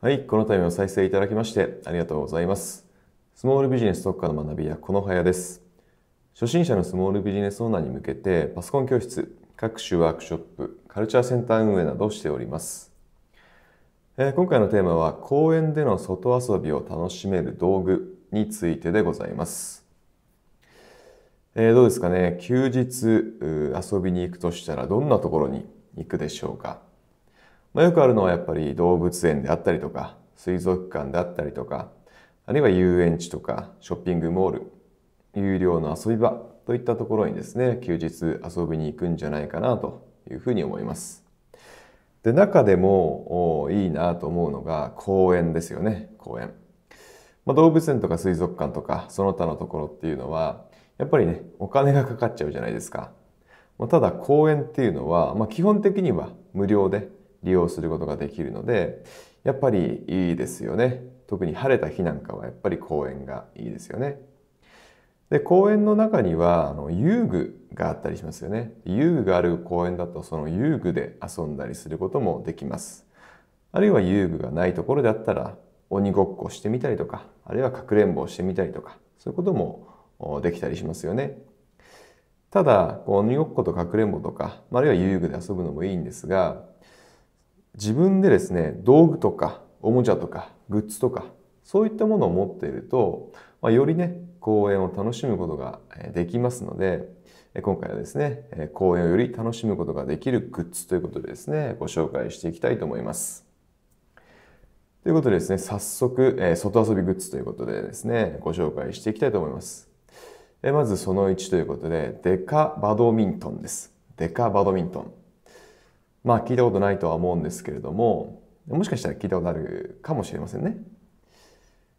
はい、この度は再生いただきましてありがとうございます。スモールビジネス特化の学びやこのはやです。初心者のスモールビジネスオーナーに向けてパソコン教室、各種ワークショップ、カルチャーセンター運営などをしております。えー、今回のテーマは公園での外遊びを楽しめる道具についてでございます。えー、どうですかね休日遊びに行くとしたらどんなところに行くでしょうかまあ、よくあるのはやっぱり動物園であったりとか水族館であったりとかあるいは遊園地とかショッピングモール有料の遊び場といったところにですね休日遊びに行くんじゃないかなというふうに思います。で中でもいいなと思うのが公園ですよね公園、まあ、動物園とか水族館とかその他のところっていうのはやっぱりねお金がかかっちゃうじゃないですか、まあ、ただ公園っていうのは、まあ、基本的には無料で利用することができるのでやっぱりいいですよね特に晴れた日なんかはやっぱり公園がいいですよねで公園の中にはあの遊具があったりしますよね遊具がある公園だとその遊具で遊んだりすることもできますあるいは遊具がないところであったら鬼ごっこしてみたりとかあるいはかくれんぼをしてみたりとかそういうこともできたりしますよねただ鬼ごっことかくれんぼとかあるいは遊具で遊ぶのもいいんですが自分でですね、道具とか、おもちゃとか、グッズとか、そういったものを持っていると、まあ、よりね、公演を楽しむことができますので、今回はですね、公演をより楽しむことができるグッズということでですね、ご紹介していきたいと思います。ということでですね、早速、え外遊びグッズということでですね、ご紹介していきたいと思います。えまずその1ということで、デカバドミントンです。デカバドミントン。まあ聞いたことないとは思うんですけれども、もしかしたら聞いたことあるかもしれませんね。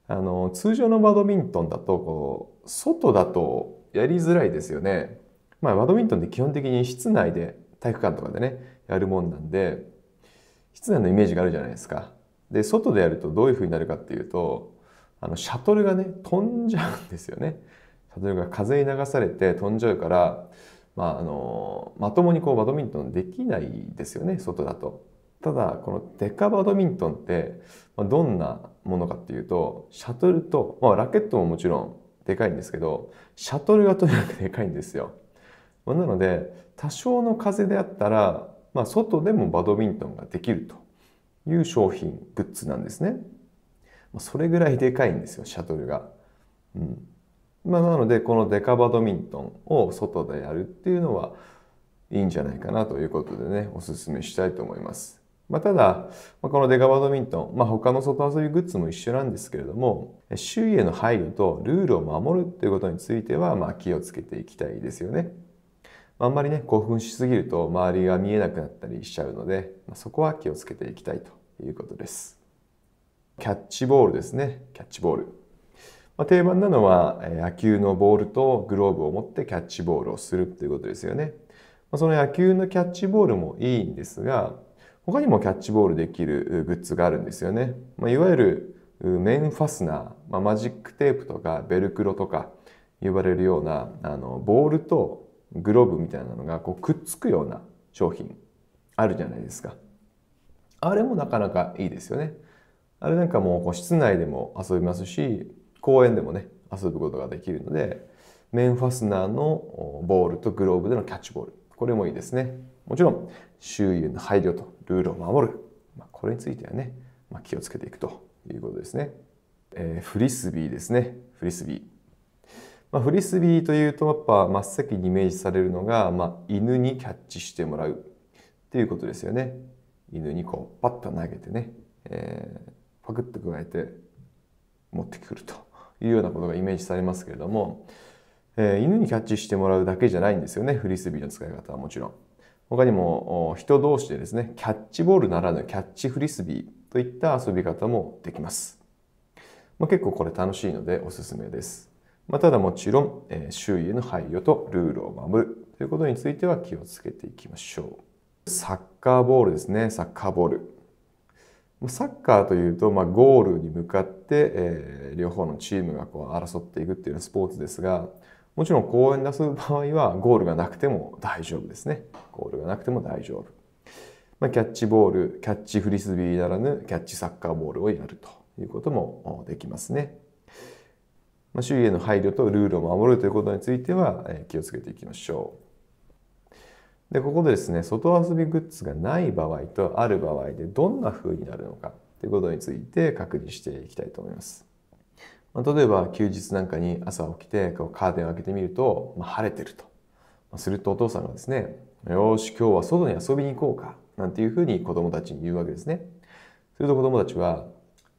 あの、通常のバドミントンだと、こう、外だとやりづらいですよね。まあバドミントンって基本的に室内で、体育館とかでね、やるもんなんで、室内のイメージがあるじゃないですか。で、外でやるとどういう風になるかっていうと、あの、シャトルがね、飛んじゃうんですよね。シャトルが風に流されて飛んじゃうから、まあ、あのまともにこうバドミントンできないですよね外だと。ただこのデカバドミントンってどんなものかっていうとシャトルと、まあ、ラケットももちろんでかいんですけどシャトルがとにかくでかいんですよ。なので多少の風であったら、まあ、外でもバドミントンができるという商品グッズなんですね。それぐらいでかいんですよシャトルが。うん、まあ、なのでこのデカバドミントンを外でやるっていうのはいいんじゃないかなということでねおすすめしたいと思います。まあ、ただ、このデカバドミントン、まあ、他の外遊びグッズも一緒なんですけれども、周囲への配慮とルールを守るっていうことについては、まあ、気をつけていきたいですよね。あんまりね、興奮しすぎると周りが見えなくなったりしちゃうので、そこは気をつけていきたいということです。キャッチボールですね。キャッチボール。まあ、定番なのは野球のボールとグローブを持ってキャッチボールをするということですよね。まあ、その野球のキャッチボールもいいんですが、他にもキャッチボールできるグッズがあるんですよね。まあ、いわゆる面ファスナー、まあ、マジックテープとかベルクロとか呼ばれるようなあのボールとグローブみたいなのがこうくっつくような商品あるじゃないですか。あれもなかなかいいですよね。あれなんかもうこう室内でも遊びますし、公園でもね、遊ぶことができるので、面ファスナーのボールとグローブでのキャッチボール。これもいいですね。もちろん、周囲への配慮とルールを守る。まあ、これについてはね、まあ、気をつけていくということですね。えー、フリスビーですね。フリスビー。まあ、フリスビーというと、やっぱ真っ先にイメージされるのが、まあ、犬にキャッチしてもらうっていうことですよね。犬にこう、パッと投げてね、えー、パクッと加えて持ってくると。いうようなことがイメージされますけれども、えー、犬にキャッチしてもらうだけじゃないんですよね。フリスビーの使い方はもちろん。他にも人同士でですね、キャッチボールならぬキャッチフリスビーといった遊び方もできます。まあ、結構これ楽しいのでおすすめです。まあ、ただもちろん、えー、周囲への配慮とルールを守るということについては気をつけていきましょう。サッカーボールですね、サッカーボール。サッカーというと、まあ、ゴールに向かって、えー、両方のチームがこう争っていくっていうスポーツですがもちろん公園出す場合はゴールがなくても大丈夫ですねゴールがなくても大丈夫、まあ、キャッチボールキャッチフリスビーならぬキャッチサッカーボールをやるということもできますね、まあ、周囲への配慮とルールを守るということについては、えー、気をつけていきましょうで、ここでですね、外遊びグッズがない場合とある場合でどんな風になるのかということについて確認していきたいと思います。まあ、例えば休日なんかに朝起きてこうカーテンを開けてみると、まあ、晴れてると。まあ、するとお父さんがですね、よし、今日は外に遊びに行こうか、なんていうふうに子供たちに言うわけですね。すると子供たちは、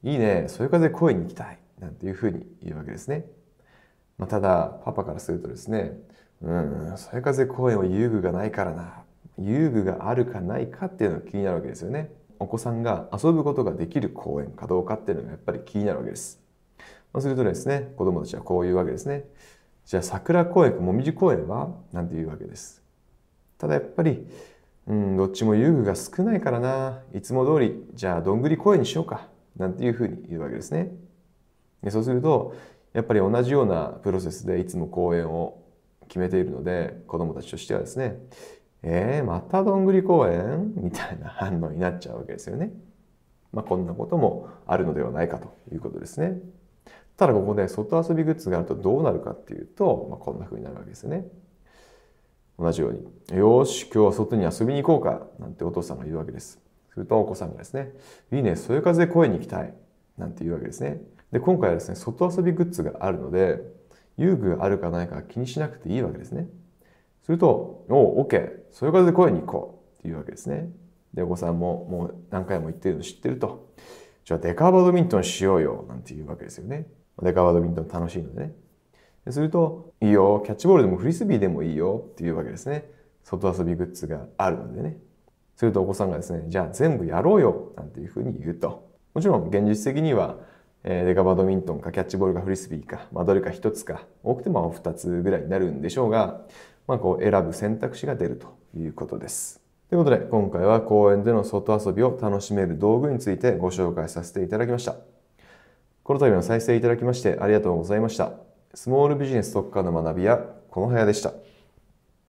いいね、そういう風声に行きたい、なんていうふうに言うわけですね。まあ、ただ、パパからするとですね、うん、そ風公園は遊具がないからな。遊具があるかないかっていうのが気になるわけですよね。お子さんが遊ぶことができる公園かどうかっていうのがやっぱり気になるわけです。そうするとですね、子供たちはこういうわけですね。じゃあ桜公園かみじ公園はなんていうわけです。ただやっぱり、うん、どっちも遊具が少ないからな。いつも通り、じゃあどんぐり公園にしようか。なんていうふうに言うわけですね。でそうすると、やっぱり同じようなプロセスでいつも公園を決めているので子供たちとしてはですね「えー、またどんぐり公園?」みたいな反応になっちゃうわけですよね。まあ、こんなこともあるのではないかということですね。ただここで外遊びグッズがあるとどうなるかっていうと、まあ、こんな風になるわけですよね。同じように「よし今日は外に遊びに行こうか」なんてお父さんが言うわけです。するとお子さんがですね「いいねそよ風公園に行きたい」なんて言うわけですね。で今回はですね外遊びグッズがあるので遊具があるかないか気にしなくていいわけですね。すると、おお、OK、そういうことで声に行こうっていうわけですね。で、お子さんももう何回も言ってるの知ってると。じゃあデカーバドミントンしようよなんていうわけですよね。デカーバドミントン楽しいのでね。ですると、いいよ、キャッチボールでもフリスビーでもいいよっていうわけですね。外遊びグッズがあるのでね。するとお子さんがですね、じゃあ全部やろうよなんていうふうに言うと。もちろん現実的にはえデカバドミントンかキャッチボールかフリスビーか、まあ、どれか1つか多くても2つぐらいになるんでしょうが、まあ、こう選ぶ選択肢が出るということです。ということで今回は公園での外遊びを楽しめる道具についてご紹介させていただきました。この度の再生いただきましてありがとうございました。スモールビジネス特化の学びやこの部屋でした。